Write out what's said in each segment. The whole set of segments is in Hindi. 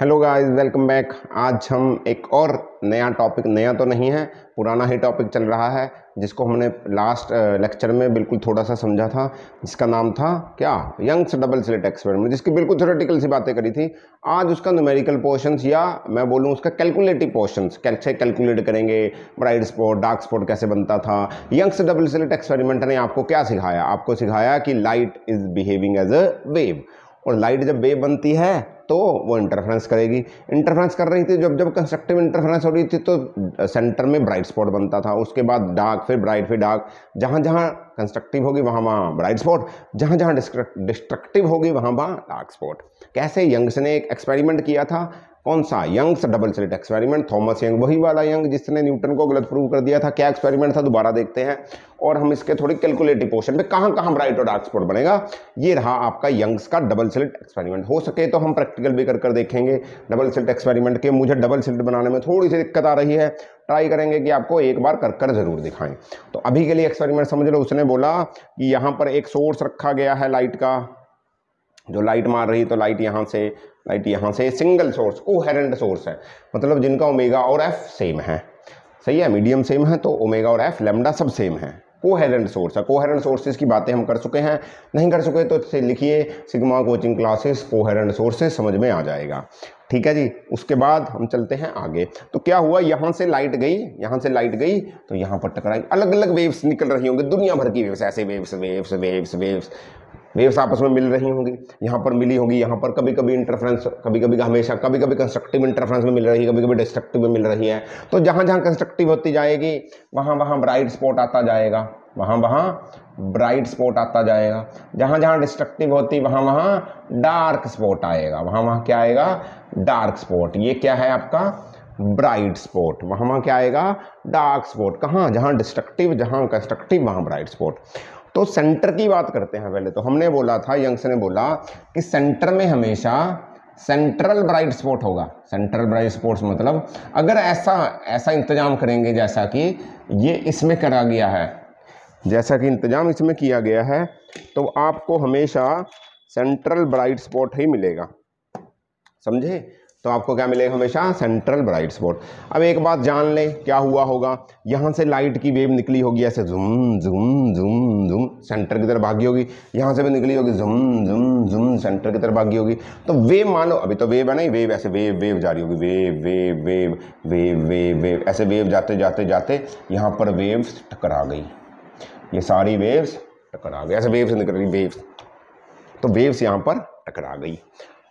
हेलो गाइस वेलकम बैक आज हम एक और नया टॉपिक नया तो नहीं है पुराना ही टॉपिक चल रहा है जिसको हमने लास्ट लेक्चर में बिल्कुल थोड़ा सा समझा था जिसका नाम था क्या यंग्स डबल स्लिट एक्सपेरिमेंट जिसकी बिल्कुल थोरेटिकल सी बातें करी थी आज उसका न्यूमेरिकल पोर्शंस या मैं बोलूँ उसका कैलकुलेटिव पोर्शंस कैसे कैलकुलेट करेंगे ब्राइट स्पॉट डार्क स्पॉट कैसे बनता था यंग्स डबल स्लिट एक्सपेरिमेंट ने आपको क्या सिखाया आपको सिखाया कि light is behaving as a wave और लाइट जब वेव बनती है तो वो इंटरफ्रेंस करेगी इंटरफ्रेंस कर रही थी जब जब कंस्ट्रक्टिव इंटरफ्रेंस हो रही थी तो सेंटर में ब्राइट स्पॉट बनता था उसके बाद डार्क फिर ब्राइट फिर डार्क जहाँ जहाँ कंस्ट्रक्टिव होगी वहाँ वहाँ ब्राइट स्पॉट जहाँ जहाँ डिस्ट्रक्टिव होगी वहाँ वहाँ डार्क स्पॉट कैसे यंग्स ने एक एक्सपेरिमेंट किया था कौन सा Young's double slit experiment Thomas Young वही वाला यंग जिसने न्यूटन को गलत प्रूव कर दिया था क्या एक्सपेरिमेंट था दोबारा देखते हैं और हम इसके थोड़ी कैलकुलेटिव पोर्शन पे कहां कहां ब्राइट और डार्क स्पॉट बनेगा ये रहा आपका यंग्स का डबल स्लिट एक्सपेरिमेंट हो सके तो हम प्रैक्टिकल भी कर कर देखेंगे डबल स्लिट एक्सपेरिमेंट के मुझे डबल स्लिट बनाने में थोड़ी सी दिक्कत आ रही है ट्राई करेंगे कि आपको एक बार कर कर जरूर दिखाएं तो अभी के लिए एक्सपेरिमेंट समझ लो उसने बोला कि यहाँ पर एक सोर्स रखा गया है लाइट का जो लाइट मार रही तो लाइट यहाँ से राइट यहाँ से सिंगल सोर्स कोहेरेंट सोर्स है मतलब जिनका ओमेगा और एफ सेम है सही है मीडियम सेम है तो ओमेगा और एफ लेमडा सब सेम है कोहेरेंट सोर्स है कोहेरेंट सोर्सेज की बातें हम कर चुके हैं नहीं कर चुके तो इससे लिखिए Sigma coaching classes coherent sources समझ में आ जाएगा ठीक है जी उसके बाद हम चलते हैं आगे तो क्या हुआ यहाँ से लाइट गई यहाँ से लाइट गई तो यहाँ पर टकराई अलग अलग वेव्स निकल रही होंगी दुनिया भर की वेव्स ऐसे waves waves waves waves waves आपस में मिल रही होंगी यहाँ पर मिली होगी यहाँ पर कभी कभी इंटरफ्रेंस कभी कभी हमेशा कभी कभी कंस्ट्रक्टिव इंटरफ्रेंस में मिल रही है कभी कभी डिस्ट्रक्टिव में मिल रही है तो जहाँ जहाँ कंस्ट्रक्टिव होती जाएगी वहाँ वहाँ ब्राइट स्पॉट आता जाएगा वहाँ वहाँ ब्राइट स्पॉट आता जाएगा जहाँ जहाँ डिस्ट्रक्टिव होती वहाँ वहाँ डार्क स्पॉट आएगा वहाँ वहाँ क्या आएगा डार्क स्पॉट ये क्या है आपका ब्राइट स्पॉट वहाँ वहाँ क्या आएगा डार्क स्पॉट कहाँ जहाँ डिस्ट्रक्टिव जहाँ कंस्ट्रक्टिव वहाँ ब्राइट स्पॉट तो सेंटर की बात करते हैं पहले तो हमने बोला था यंग्स ने बोला कि सेंटर में हमेशा सेंट्रल ब्राइट स्पॉट होगा सेंट्रल ब्राइट स्पॉट मतलब अगर ऐसा ऐसा इंतजाम करेंगे जैसा कि ये इसमें करा गया है जैसा कि इंतजाम इसमें किया गया है तो आपको हमेशा सेंट्रल ब्राइट स्पॉट ही मिलेगा समझे तो आपको क्या मिलेगा हमेशा सेंट्रल ब्राइट स्पॉट अब एक बात जान ले क्या हुआ होगा यहाँ से लाइट की वेव निकली होगी ऐसे झुम झुम झुम झुम सेंटर की तरफ भागी होगी यहाँ से भी निकली होगी झुम झुम झुम सेंटर की तरफ भागी होगी तो वेव मानो अभी तो वेव है ना वेव ऐसे वेव वेव जा रही होगी wave wave wave wave wave wave ऐसे वेव जाते जाते जाते यहाँ पर वेव्स टकरा गई ये सारी वेव्स टकरा गई ऐसे वेव्स निकल रही वेव्स तो वेव्स यहाँ पर टकरा गई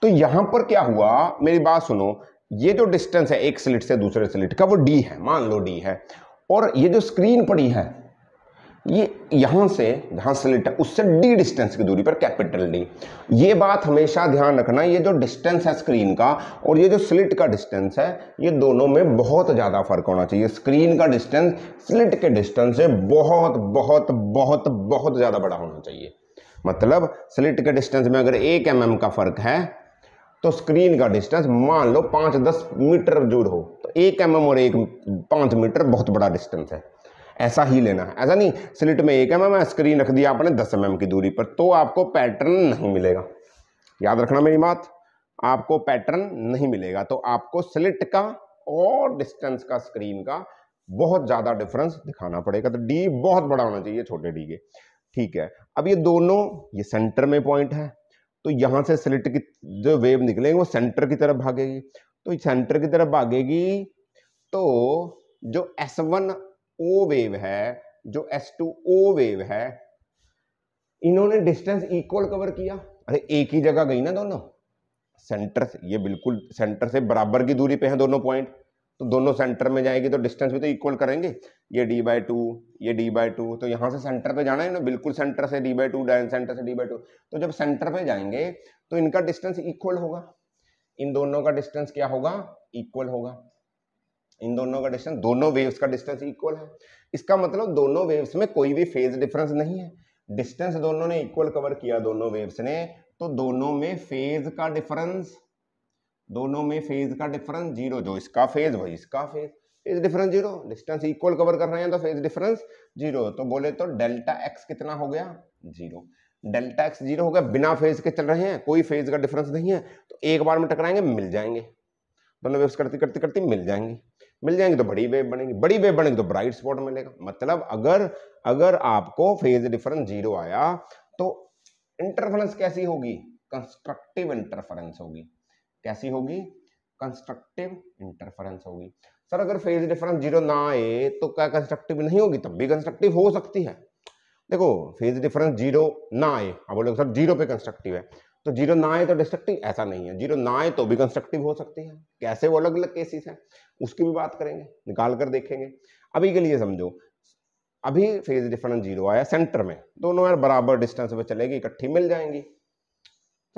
तो यहां पर क्या हुआ मेरी बात सुनो ये जो डिस्टेंस है एक स्लिट से दूसरे स्लिट का वो डी है मान लो डी है और ये जो स्क्रीन पड़ी है ये यहां से जहां स्लिट है उससे डी डिस्टेंस की दूरी पर कैपिटल डी ये बात हमेशा ध्यान रखना ये जो डिस्टेंस है स्क्रीन का और ये जो स्लिट का डिस्टेंस है ये दोनों में बहुत ज़्यादा फर्क होना चाहिए स्क्रीन का डिस्टेंस स्लिट के डिस्टेंस से बहुत बहुत बहुत बहुत ज़्यादा बड़ा होना चाहिए मतलब स्लिट के डिस्टेंस में अगर एक एम mm का फर्क है तो स्क्रीन का डिस्टेंस मान लो पाँच दस मीटर दूर हो तो एक एम mm और एक पाँच मीटर बहुत बड़ा डिस्टेंस है ऐसा ही लेना है ऐसा नहीं स्लिट में एक एम mm स्क्रीन रख दिया आपने दस एम mm की दूरी पर तो आपको पैटर्न नहीं मिलेगा याद रखना मेरी बात आपको पैटर्न नहीं मिलेगा तो आपको स्लिट का और डिस्टेंस का स्क्रीन का बहुत ज़्यादा डिफरेंस दिखाना पड़ेगा तो डी बहुत बड़ा होना चाहिए छोटे डी के ठीक है अब ये दोनों ये सेंटर में पॉइंट है तो यहाँ से स्लिट की जो वेव निकलेगी वो सेंटर की तरफ भागेगी तो सेंटर की तरफ भागेगी तो जो एस वन ओ वेव है जो एस टू ओ वेव है इन्होंने डिस्टेंस इक्वल कवर किया अरे एक ही जगह गई ना दोनों सेंटर से ये बिल्कुल सेंटर से बराबर की दूरी पे हैं दोनों पॉइंट तो दोनों सेंटर में जाएगी तो डिस्टेंस भी तो इक्वल करेंगे ये डी बाई टू ये डी बाई टू तो यहाँ से सेंटर पे जाना है ना बिल्कुल सेंटर से डी बाई टू डाइन सेंटर से डी बाई टू तो जब सेंटर पे जाएंगे तो इनका डिस्टेंस इक्वल होगा इन दोनों का डिस्टेंस क्या होगा इक्वल होगा इन दोनों का डिस्टेंस दोनों वेव्स का डिस्टेंस इक्वल है इसका मतलब दोनों वेव्स में कोई भी फेज डिफरेंस नहीं है डिस्टेंस दोनों ने इक्वल कवर किया दोनों वेव्स ने तो दोनों में फेज का डिफरेंस दोनों में फेज का डिफरेंस जीरो जो इसका फेज वही इसका phase phase difference zero distance equal cover कर रहे हैं तो फेज डिफरेंस जीरो तो बोले तो डेल्टा एक्स कितना हो गया जीरो डेल्टा एक्स जीरो हो गया बिना फेज के चल रहे हैं कोई फेज का डिफरेंस नहीं है तो एक बार में टकराएंगे मिल जाएंगे दोनों वेव्स करती करती करती मिल जाएंगी मिल जाएंगी तो बड़ी वेव बनेगी बड़ी वेव बनेगी तो ब्राइट स्पॉट मिलेगा मतलब अगर अगर आपको फेज डिफरेंस जीरो आया तो इंटरफेरेंस कैसी होगी कंस्ट्रक्टिव इंटरफेरेंस होगी कैसी होगी कंस्ट्रक्टिव इंटरफेरेंस होगी सर अगर फेज डिफरेंस जीरो ना आए तो क्या कंस्ट्रक्टिव नहीं होगी तब भी कंस्ट्रक्टिव हो सकती है देखो फेज डिफरेंस जीरो ना आए अब हाँ, बोलोगे सर जीरो पे कंस्ट्रक्टिव है तो जीरो ना आए तो डिस्ट्रक्टिव ऐसा नहीं है जीरो ना आए तो भी कंस्ट्रक्टिव हो सकती है कैसे वो अलग अलग केसेस हैं उसकी भी बात करेंगे निकाल कर देखेंगे अभी के लिए समझो अभी फेज डिफरेंस जीरो आया सेंटर में दोनों यार बराबर डिस्टेंस पे चलेगी इकट्ठी मिल जाएंगी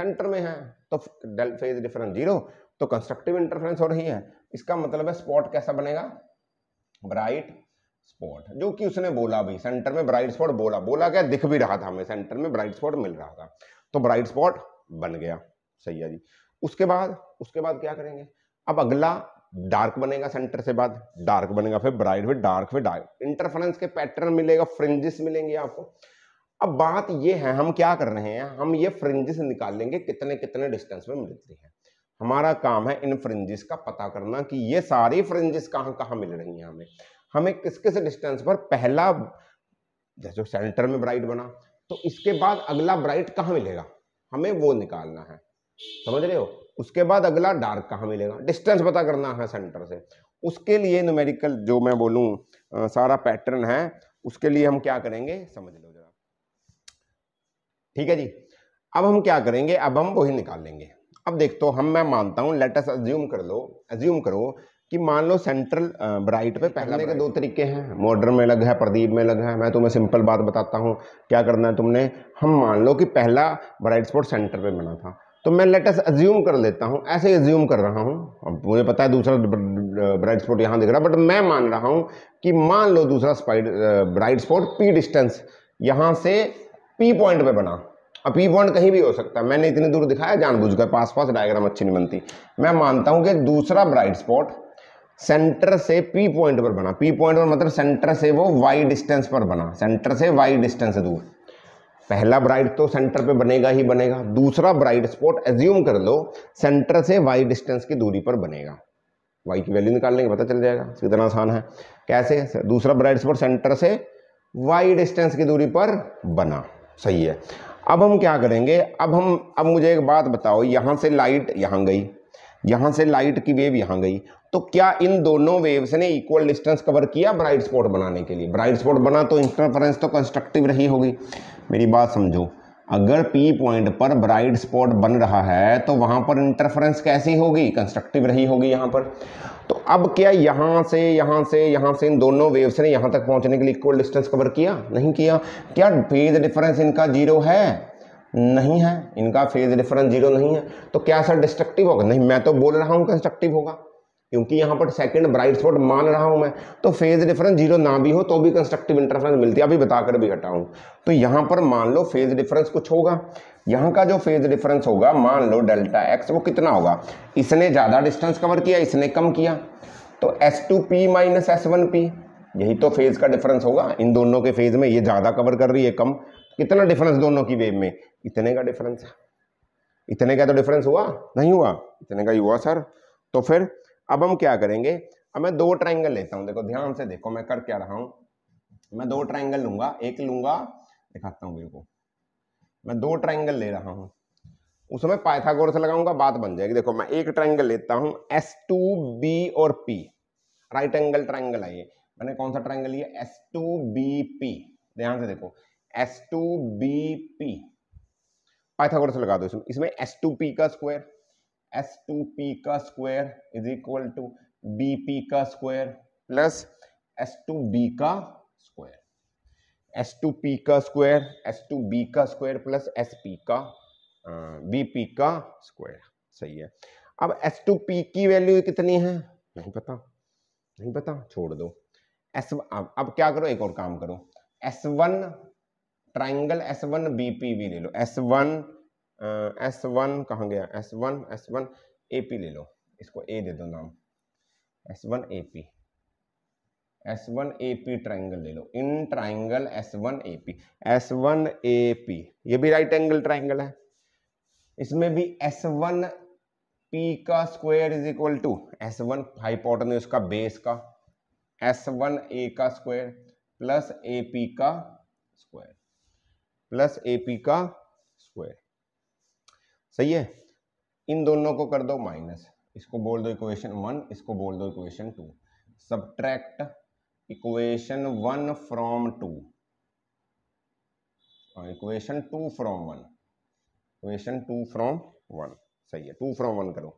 सेंटर में है तो फेज डिफरेंस जीरो तो कंस्ट्रक्टिव इंटरफेरेंस हो रही है इसका मतलब है स्पॉट कैसा बनेगा ब्राइट स्पॉट जो कि उसने बोला भाई सेंटर में ब्राइट स्पॉट बोला बोला क्या दिख भी रहा था हमें सेंटर में ब्राइट स्पॉट मिल रहा था तो ब्राइट स्पॉट बन गया सही है जी उसके बाद उसके बाद क्या करेंगे अब अगला डार्क बनेगा सेंटर से बाद डार्क बनेगा फिर ब्राइट फिर डार्क फिर डार्क इंटरफेरेंस के पैटर्न मिलेगा फ्रिंजिस मिलेंगे आपको अब बात ये है हम क्या कर रहे हैं हम ये फ्रिंजिस निकाल लेंगे कितने कितने डिस्टेंस में मिलती हैं हमारा काम है इन फ्रिंजिस का पता करना कि ये सारी फ्रिंजिस कहाँ कहाँ मिल रही हैं हमें हमें किस किस डिस्टेंस पर पहला जैसे सेंटर में ब्राइट बना तो इसके बाद अगला ब्राइट कहाँ मिलेगा हमें वो निकालना है समझ रहे हो उसके बाद अगला डार्क कहाँ मिलेगा डिस्टेंस पता करना है सेंटर से उसके लिए न्यूमेरिकल जो मैं बोलूँ सारा पैटर्न है उसके लिए हम क्या करेंगे समझ लो ठीक है जी अब हम क्या करेंगे अब हम वही निकाल लेंगे अब देख तो हम मैं मानता हूँ लेटस एज्यूम कर लो एज्यूम करो कि मान लो सेंट्रल ब्राइट पे पहले के दो तरीके हैं मॉडर्न में अलग है प्रदीप में अलग है मैं तुम्हें सिंपल बात बताता हूँ क्या करना है तुमने हम मान लो कि पहला ब्राइट स्पॉट सेंटर पे बना था तो मैं लेटस एज्यूम कर लेता हूँ ऐसे एज्यूम कर रहा हूँ अब मुझे पता है दूसरा ब्राइट स्पॉट यहाँ दिख रहा बट मैं मान रहा हूँ कि मान लो दूसरा ब्राइट स्पॉट पी डिस्टेंस यहाँ से पी पॉइंट पे बना अब पी पॉइंट कहीं भी हो सकता है मैंने इतनी दूर दिखाया जानबूझकर पास पास डायग्राम अच्छी नहीं बनती मैं मानता हूं कि दूसरा ब्राइट स्पॉट सेंटर से पी पॉइंट पर बना पी पॉइंट पर मतलब सेंटर से वो वाई डिस्टेंस पर बना सेंटर से वाई डिस्टेंस दूर पहला ब्राइट तो सेंटर पे बनेगा ही बनेगा दूसरा ब्राइट स्पॉट एज्यूम कर लो सेंटर से वाई डिस्टेंस की दूरी पर बनेगा वाई की वैल्यू निकाल लेंगे पता चल जाएगा कितना आसान है कैसे दूसरा ब्राइट स्पॉट सेंटर से वाई डिस्टेंस की दूरी पर बना सही है अब हम क्या करेंगे अब हम अब मुझे एक बात बताओ यहाँ से लाइट यहाँ गई यहाँ से लाइट की वेव यहाँ गई तो क्या इन दोनों वेव्स ने इक्वल डिस्टेंस कवर किया ब्राइट स्पॉट बनाने के लिए ब्राइट स्पॉट बना तो इंटरफरेंस तो कंस्ट्रक्टिव रही होगी मेरी बात समझो अगर पी पॉइंट पर ब्राइट स्पॉट बन रहा है तो वहाँ पर इंटरफेरेंस कैसी होगी कंस्ट्रक्टिव रही होगी यहाँ पर तो अब क्या यहाँ से यहाँ से यहाँ से इन दोनों वेव्स ने यहाँ तक पहुँचने के लिए इक्वल डिस्टेंस कवर किया नहीं किया क्या फेज डिफरेंस इनका जीरो है नहीं है इनका फेज डिफरेंस जीरो नहीं है तो क्या सर डिस्ट्रक्टिव होगा नहीं मैं तो बोल रहा हूँ कंस्ट्रक्टिव होगा क्योंकि यहाँ पर सेकंड ब्राइट स्पॉट मान रहा हूँ मैं तो फेज डिफरेंस जीरो ना भी हो तो भी कंस्ट्रक्टिव इंटरफेरेंस मिलती है अभी बताकर भी हटाऊँ तो यहाँ पर मान लो फेज डिफरेंस कुछ होगा यहाँ का जो फेज डिफरेंस होगा मान लो डेल्टा एक्स वो कितना होगा इसने ज़्यादा डिस्टेंस कवर किया इसने कम किया तो S two P minus S one P यही तो फेज़ का डिफरेंस होगा इन दोनों के फेज़ में ये ज़्यादा कवर कर रही है कम कितना डिफरेंस दोनों की वेव में इतने का डिफरेंस इतने का तो डिफरेंस हुआ नहीं हुआ इतने का ही हुआ सर तो फिर अब हम क्या करेंगे अब मैं दो ट्राइंगल लेता हूँ देखो ध्यान से देखो मैं कर क्या रहा हूं मैं दो ट्राइंगल लूंगा एक लूंगा दिखाता हूँ बिल्कुल मैं दो ट्राइंगल ले रहा हूं उसमें पाइथागोरस लगाऊंगा बात बन जाएगी देखो मैं एक ट्राइंगल लेता हूँ एस टू बी और पी राइट एंगल ट्राइंगल है ये मैंने कौन सा ट्राइंगल लिया एस टू बी पी ध्यान से देखो S two B P Pythagoras लगा दो इसमें इसमें एस टू पी का स्क्वायर एस टू पी का square is equal to B P का square plus S two B का स्क्वायर एस टू पी का स्क्वायर एस टू बी का स्क्वायर प्लस एस पी का बी पी का स्क्वायर सही है अब एस टू पी की वैल्यू कितनी है नहीं पता नहीं पता छोड़ दो एस अब अब क्या करो एक और काम करो S one triangle S one B P भी ले लो एस वन एस वन कहाँ गया S one S one A P ले लो इसको ए दे दो नाम S one A P S one A P triangle ले लो इन triangle S one A P S one A P ये भी राइट एंगल ट्राइंगल है इसमें भी एस वन पी का square is equal to S one hypotenuse उसका बेस का एस वन ए का स्क्वायर प्लस ए पी का स्क्वायर प्लस ए पी का स्क्वायर सही है इन दोनों को कर दो माइनस इसको बोल दो इक्वेशन वन इसको बोल दो equation two subtract equation one from two हाँ, equation two from one equation two from one सही है टू फ्रॉम वन करो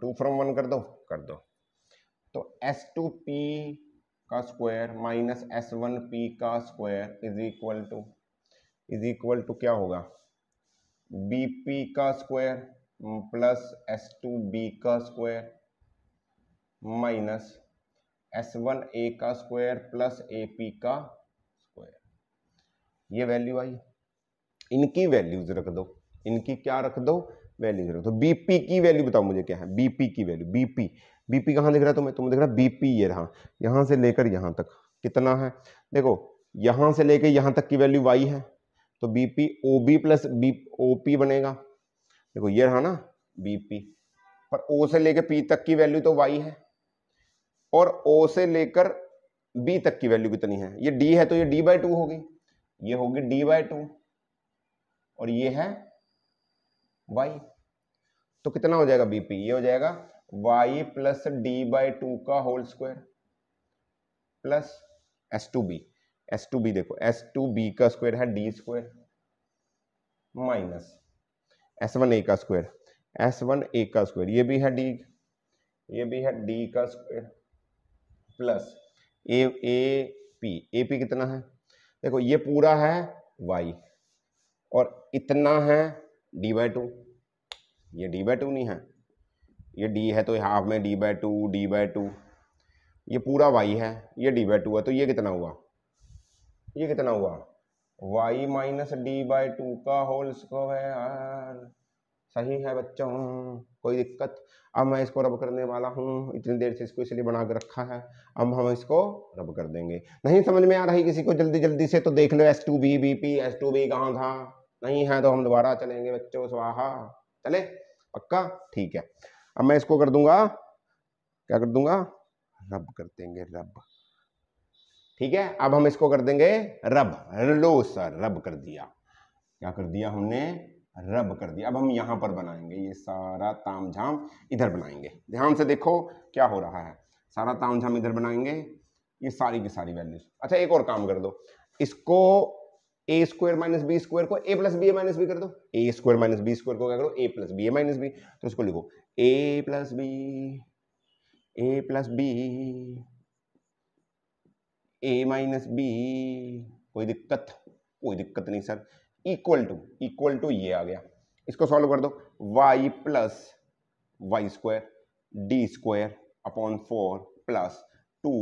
टू फ्रॉम वन कर दो कर दो तो एस टू पी का square minus S one P का square is equal to is equal to क्या होगा बी पी का square plus S two B का square minus S one A का स्क्वायर प्लस ए पी का स्क्वायर ये वैल्यू आई इनकी वैल्यूज रख दो इनकी क्या रख दो वैल्यूज रख दो बीपी की वैल्यू बताओ मुझे क्या है बीपी की वैल्यू बीपी बीपी कहाँ दिख रहा है तुम्हें तुम्हें दिख रहा है बीपी ये रहा यहां से लेकर यहां तक कितना है देखो यहां से लेकर यहां तक की वैल्यू वाई है तो BP O B plus B O P बनेगा देखो ये रहा ना बीपी पर ओ से लेकर पी तक की वैल्यू तो वाई है और ओ से लेकर बी तक की वैल्यू कितनी है ये डी है तो ये डी बाई टू होगी ये होगी डी बाई टू और ये है वाई तो कितना हो जाएगा बीपी ये हो जाएगा Y plus D by two का whole square plus S two B S two B देखो एस टू बी का स्क्वायर है D square minus S one A का स्क्वायर एस वन ए का स्क्वायर ये भी है डी ये भी है डी का square plus A A P A P कितना है देखो ये पूरा है वाई और इतना है डी बाई टू ये डी बाई टू नहीं है ये डी है तो हाफ में D by two D by two ये पूरा वाई है ये डी बाई टू है तो ये कितना हुआ ये कितना हुआ Y minus D by two का होल स्क्वायर सही है बच्चों कोई दिक्कत अब मैं इसको रब करने वाला हूँ इतनी देर से इसको इसलिए बना कर रखा है अब हम इसको रब कर देंगे नहीं समझ में आ रही किसी को जल्दी जल्दी से तो देख लो S two B B P S two B कहाँ था नहीं है तो हम दोबारा चलेंगे बच्चों स्वाहा चले पक्का ठीक है अब मैं इसको कर दूंगा क्या कर दूंगा रब कर देंगे रब ठीक है अब हम इसको कर देंगे रब लो सर रब कर दिया क्या कर दिया हमने रब कर दिया अब हम यहां पर बनाएंगे ये सारा तामझाम इधर बनाएंगे ध्यान से देखो क्या हो रहा है सारा ताम झाम इधर बनाएंगे ये सारी की सारी वैल्यूज अच्छा एक और काम कर दो इसको A square minus B square को A plus B A minus B कर दो A square minus B square को क्या करो A plus B A minus B तो इसको लिखो A plus B A plus B A minus B कोई दिक्कत कोई दिक्कत नहीं sir equal to equal to ये आ गया इसको सॉल्व कर दो Y plus Y square D square upon four plus two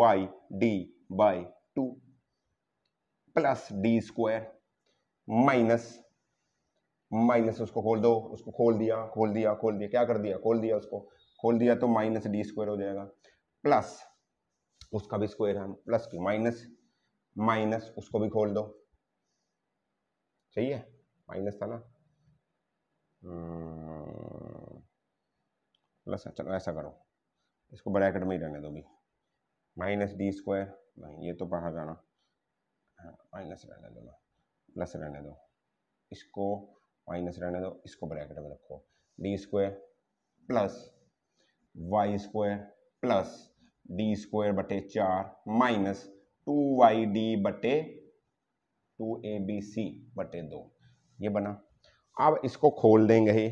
Y D by two plus D square minus minus उसको खोल दो उसको खोल दिया खोल दिया खोल दिया क्या कर दिया खोल दिया उसको खोल दिया तो माइनस डी स्क्वायर हो जाएगा प्लस उसका भी स्क्वायर है प्लस की माइनस माइनस उसको भी खोल दो सही है माइनस था ना प्लस हम्म, चलो अच्छा, ऐसा करो इसको ब्रैकेट में ही रहने दो भी माइनस डी स्क्वायर नहीं ये तो बाहर जाना माइनस हाँ, रहने दो ना प्लस रहने दो इसको माइनस रहने दो इसको ब्रैकेट में रखो D square plus Y square plus D square बटे चार माइनस टू वाई डी बटे टू ए बी सी बटे दो ये बना अब इसको खोल देंगे ही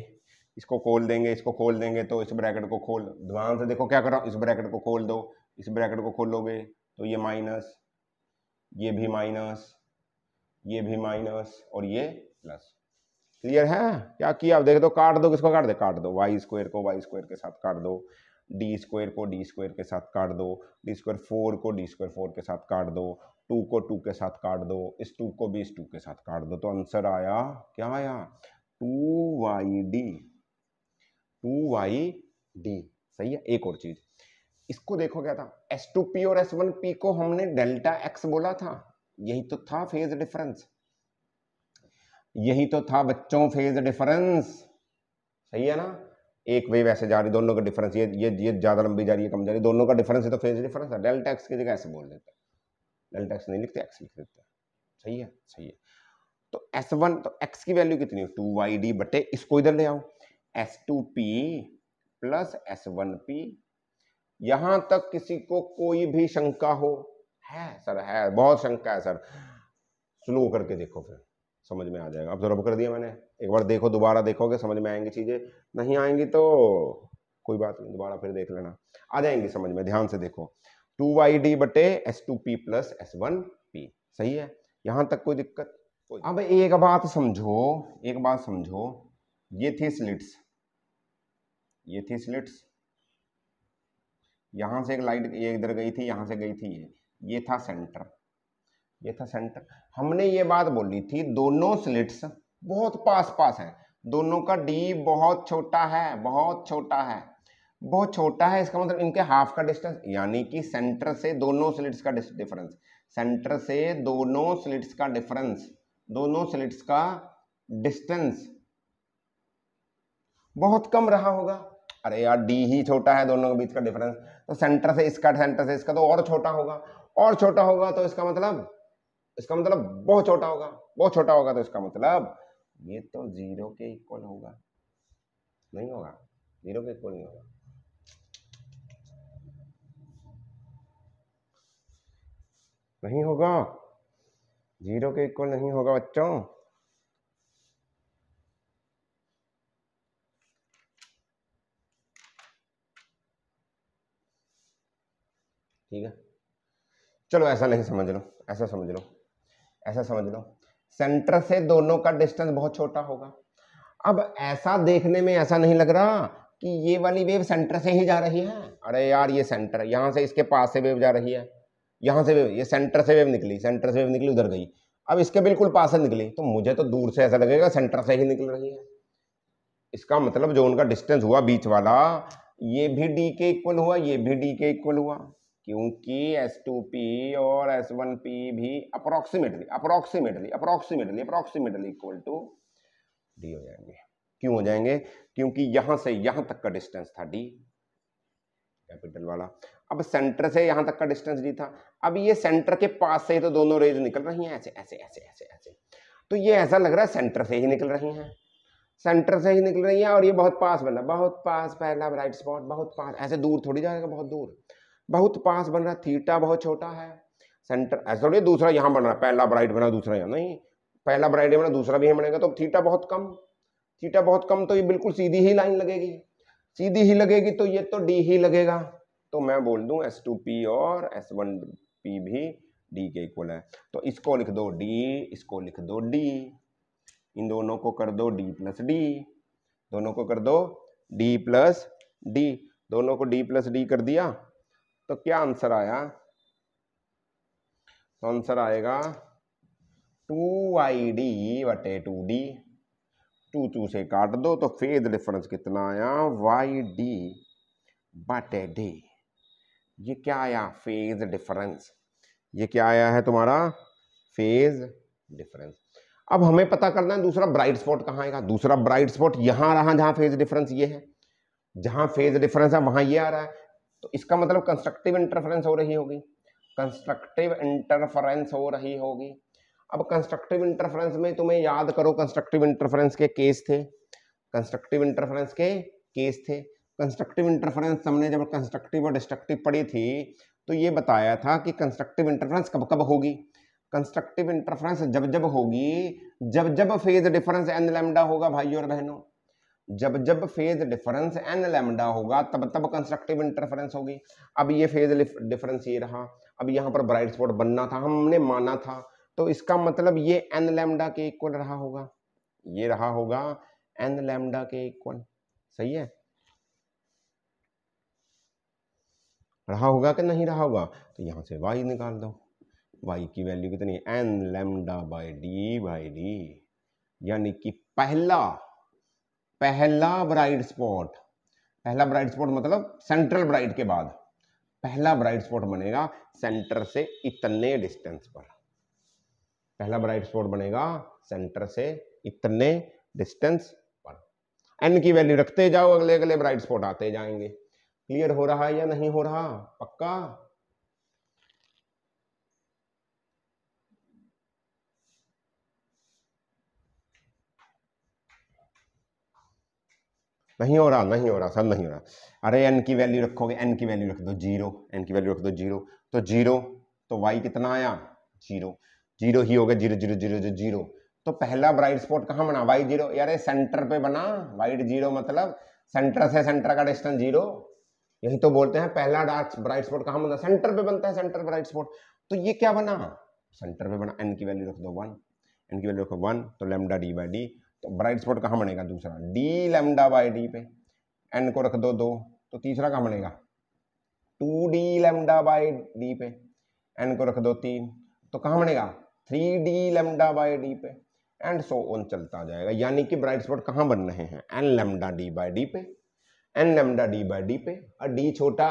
इसको खोल देंगे इसको खोल देंगे तो इस ब्रैकेट को खोल ध्यान से देखो क्या कर इस ब्रैकेट को खोल दो इस ब्रैकेट को खोलोगे तो ये माइनस ये भी माइनस ये भी माइनस और ये प्लस क्लियर है क्या किया देख दो काट दो किसको काट दे काट दो वाई स्क्वायर को वाई स्क्वायर के साथ काट दो डी स्क्वायर को डी स्क्वायर के साथ काट दो डी स्क्वायर फोर को डी स्क्वायर फोर के साथ काट दो टू को टू के साथ काट दो इस टू को भी इस टू के साथ काट दो तो आंसर आया क्या आया two Y D two Y D सही है एक और चीज इसको देखो क्या था एस टू पी और एस वन पी को हमने डेल्टा एक्स बोला था यही तो था फेज डिफरेंस यही तो था बच्चों फेज डिफरेंस सही है ना एक वेव ऐसे जा रही दोनों का डिफरेंस ये ये ये ज़्यादा लंबी जा रही है कम जा रही दोनों का डिफरेंस है तो फेज डिफरेंस है डेल्टा एक्स की जगह ऐसे बोल देते डेल्टा एक्स नहीं लिखते एक्स लिख देते हैं सही है सही है तो एस वन तो एक्स की वैल्यू कितनी हो टू वाई डी बटे इसको इधर ले आओ S two P plus S one P यहाँ तक किसी को कोई भी शंका हो है सर है बहुत शंका है सर स्लो करके देखो फिर समझ में आ जाएगा अब जरा तो कर दिया मैंने एक बार देखो दोबारा देखोगे समझ में आएंगी चीज़ें नहीं आएंगी तो कोई बात नहीं दोबारा फिर देख लेना आ जाएंगी समझ में ध्यान से देखो टू वाई डी बटे S two P plus S one P सही है यहाँ तक कोई दिक्कत अब एक बात समझो एक बात समझो ये थी स्लिट्स ये थी स्लिट्स यहाँ से एक लाइट ये इधर गई थी यहाँ से गई थी ये ये था सेंटर ये था सेंटर हमने ये बात बोली थी दोनों स्लिट्स बहुत पास पास है दोनों का डी बहुत छोटा है बहुत छोटा है बहुत छोटा है इसका मतलब इनके हाफ का डिस्टेंस यानी कि सेंटर से दोनों स्लिट्स का डिफरेंस सेंटर से दोनों स्लिट्स का डिफरेंस दोनों स्लिट्स का डिस्टेंस बहुत कम रहा होगा अरे यार डी ही छोटा है दोनों के बीच का डिफरेंस तो सेंटर से इसका सेंटर से इसका तो और छोटा होगा और छोटा होगा तो इसका मतलब इसका मतलब बहुत छोटा होगा बहुत छोटा होगा तो इसका मतलब ये तो ज़ीरो के इक्वल होगा नहीं होगा ज़ीरो के इक्वल नहीं होगा नहीं होगा जीरो के इक्वल नहीं होगा बच्चों ठीक है चलो ऐसा नहीं समझ लो ऐसा समझ लो ऐसा समझ लो सेंटर से दोनों का डिस्टेंस बहुत छोटा होगा अब ऐसा देखने में ऐसा नहीं लग रहा कि ये वाली वेव सेंटर से ही जा रही है अरे यार ये सेंटर यहाँ से इसके पास से वेव जा रही है यहाँ से वेव ये सेंटर से वेव निकली सेंटर से वेव निकली उधर गई अब इसके बिल्कुल पास से निकली तो मुझे तो दूर से ऐसा लगेगा सेंटर से ही निकल रही है इसका मतलब जो उनका डिस्टेंस हुआ बीच वाला ये भी डी के इक्वल हुआ ये भी डी के इक्वल हुआ क्योंकि एस टू पी और एस वन पी भी approximately approximately approximately approximately equal to D हो जाएंगे क्यों हो जाएंगे क्योंकि यहां से यहां तक का डिस्टेंस था डी कैपिटल वाला अब सेंटर से यहां तक का डिस्टेंस डी था अब ये सेंटर के पास से ही तो दोनों रेज निकल रही हैं ऐसे ऐसे ऐसे ऐसे ऐसे तो ये ऐसा लग रहा है सेंटर से ही निकल रही हैं सेंटर से ही निकल रही हैं और ये बहुत पास बना बहुत पास पहला राइट स्पॉट बहुत पास ऐसे दूर थोड़ी जाएगा बहुत दूर बहुत पास बन रहा है थीटा बहुत छोटा है सेंटर ऐसा नहीं दूसरा यहाँ बन रहा है पहला ब्राइट बना दूसरा यहाँ नहीं पहला ब्राइट बना दूसरा भी यहाँ बनेगा तो थीटा बहुत कम थीटा बहुत कम तो ये बिल्कुल सीधी ही लाइन लगेगी सीधी ही लगेगी तो ये तो डी ही लगेगा तो मैं बोल दूं एस टू पी और एस वन पी भी डी के इक्वल है तो इसको लिख दो डी इसको लिख दो डी इन दोनों को कर दो डी प्लस डी दोनों को कर दो डी प्लस डी दोनों को डी प्लस डी कर दिया तो क्या आंसर आया तो आंसर आएगा टू आई डी वटे टू डी टू टू से काट दो तो फेज डिफरेंस कितना आया वाई डी बटे डी ये क्या आया फेज डिफरेंस ये क्या आया है तुम्हारा फेज डिफरेंस अब हमें पता करना है दूसरा ब्राइट स्पॉट कहाँ आएगा दूसरा ब्राइट स्पॉट यहां रहा जहां फेज डिफरेंस ये है जहां फेज डिफरेंस है वहां ये आ रहा है तो इसका मतलब कंस्ट्रक्टिव इंटरफेरेंस हो रही होगी कंस्ट्रक्टिव इंटरफेरेंस हो रही होगी अब कंस्ट्रक्टिव इंटरफेरेंस में तुम्हें याद करो कंस्ट्रक्टिव इंटरफेरेंस के केस थे कंस्ट्रक्टिव इंटरफेरेंस के केस थे कंस्ट्रक्टिव इंटरफेरेंस हमने जब कंस्ट्रक्टिव और डिस्ट्रक्टिव पढ़ी थी तो ये बताया था कि कंस्ट्रक्टिव इंटरफेरेंस कब कब होगी कंस्ट्रक्टिव इंटरफेरेंस जब जब होगी जब जब फेज डिफरेंस एन लेमडा होगा भाई और बहनों जब जब फेज डिफरेंस एन लेमडा होगा तब तब कंस्ट्रक्टिव इंटरफेरेंस होगी अब ये फेज डिफरेंस ये रहा अब यहाँ पर ब्राइट स्पॉट बनना था हमने माना था तो इसका मतलब ये एन लेमडा के इक्वल रहा होगा ये रहा होगा एन लेमडा के इक्वल सही है रहा होगा कि नहीं रहा होगा तो यहां से वाई निकाल दो वाई की वैल्यू कितनी N lambda by D by D यानी कि पहला पहला ब्राइट स्पॉट पहला ब्राइट स्पॉट मतलब सेंट्रल ब्राइट के बाद पहला ब्राइट स्पॉट बनेगा सेंटर से इतने डिस्टेंस पर पहला ब्राइट स्पॉट बनेगा सेंटर से इतने डिस्टेंस पर एन की वैल्यू रखते जाओ अगले अगले ब्राइट स्पॉट आते जाएंगे क्लियर हो रहा है या नहीं हो रहा पक्का नहीं हो रहा नहीं हो रहा सब नहीं हो रहा अरे एन की वैल्यू रखोगे एन की वैल्यू रख दो जीरो एन की वैल्यू रख दो जीरो तो जीरो तो वाई कितना आया जीरो जीरो ही हो गया जीरो जीरो जीरो जो जीरो तो पहला ब्राइट स्पॉट कहाँ बना वाई जीरो यार सेंटर पे बना वाइट जीरो मतलब सेंटर से सेंटर का डिस्टेंस जीरो यही तो बोलते हैं पहला डार्क ब्राइट स्पॉट कहाँ बनता सेंटर पे बनता है सेंटर ब्राइट स्पॉट तो ये क्या बना सेंटर पे बना एन की वैल्यू रख दो वन एन की वैल्यू रखो वन तो लेमडा डी बाई डी तो ब्राइट स्पॉट कहाँ बनेगा दूसरा डी लेमडा बाई डी पे एन को रख दो दो तो तीसरा कहाँ बनेगा two D lambda by D पे एन को रख दो तीन तो कहाँ बनेगा three D lambda by D पे एंड सो ऑन चलता जाएगा यानी कि ब्राइट स्पॉट कहाँ बन रहे हैं N lambda D by D पे N lambda D by D पे और डी छोटा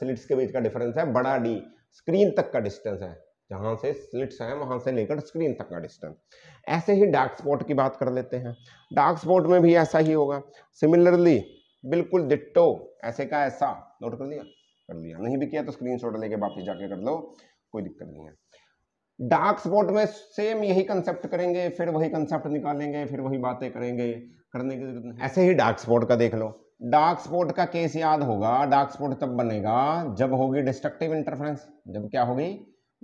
स्लिट्स के बीच का डिफरेंस है बड़ा डी स्क्रीन तक का डिस्टेंस है जहाँ से स्लिट्स हैं वहाँ से लेकर स्क्रीन तक का डिस्टेंस ऐसे ही डार्क स्पॉट की बात कर लेते हैं डार्क स्पॉट में भी ऐसा ही होगा सिमिलरली बिल्कुल डिट्टो ऐसे का ऐसा नोट कर लिया कर लिया नहीं भी किया तो स्क्रीन लेके वापिस जाके कर लो कोई दिक्कत नहीं है डार्क स्पॉट में सेम यही कंसेप्ट करेंगे फिर वही कंसेप्ट निकालेंगे फिर वही बातें करेंगे करने की जरूरत ऐसे ही डार्क स्पॉट का देख लो डार्क स्पॉट का केस याद होगा डार्क स्पॉट तब बनेगा जब होगी डिस्ट्रक्टिव इंटरफ्रेंस जब क्या होगी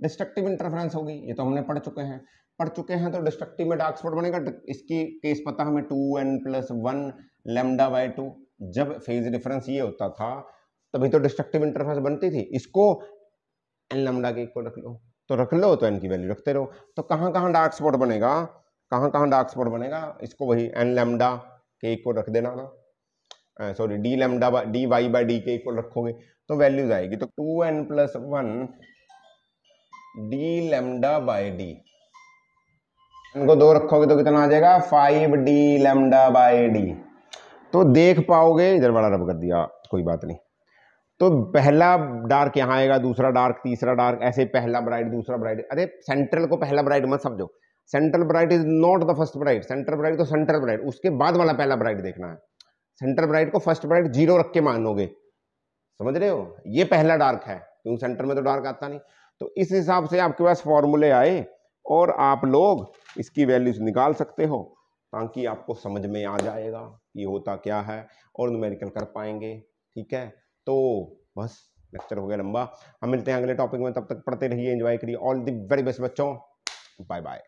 डिस्ट्रक्टिव इंटरफेरेंस होगी ये तो हमने पढ़ चुके हैं पढ़ चुके हैं तो डिस्ट्रक्टिव में डार्क स्पॉट बनेगा इसकी केस पता हमें two N plus one lambda by two जब फेज डिफरेंस ये होता था तभी तो डिस्ट्रक्टिव इंटरफेरेंस बनती थी इसको एन लेमडा के इक्वल रख लो तो रख लो तो एन की वैल्यू रखते रहो तो कहाँ कहाँ डार्क स्पॉट बनेगा कहाँ कहाँ डार्क स्पॉट बनेगा इसको वही एन लेमडा के इक्वल रख देना ना sorry D lambda D Y by D के इक्वल रखोगे तो वैल्यूज आएगी तो two N plus one D lambda by D इनको दो रखोगे तो कितना आ जाएगा five D lambda by D तो देख पाओगे इधर बड़ा रब कर दिया कोई बात नहीं तो पहला डार्क यहाँ आएगा दूसरा डार्क तीसरा डार्क ऐसे पहला ब्राइट दूसरा ब्राइट अरे सेंट्रल को पहला ब्राइट मत समझो central bright is not the first bright central bright तो सेंट्रल ब्राइट उसके बाद वाला पहला ब्राइट देखना है सेंट्रल ब्राइट को फर्स्ट ब्राइट जीरो रख के मानोगे समझ रहे हो ये पहला डार्क है क्योंकि सेंटर में तो डार्क आता नहीं तो इस हिसाब से आपके पास फॉर्मूले आए और आप लोग इसकी वैल्यूज निकाल सकते हो ताकि आपको समझ में आ जाएगा कि होता क्या है और न्यूमेरिकल कर पाएंगे ठीक है तो बस लेक्चर हो गया लंबा हम मिलते हैं अगले टॉपिक में तब तक पढ़ते रहिए एंजॉय करिए ऑल दी वेरी बेस्ट बच्चों बाय बाय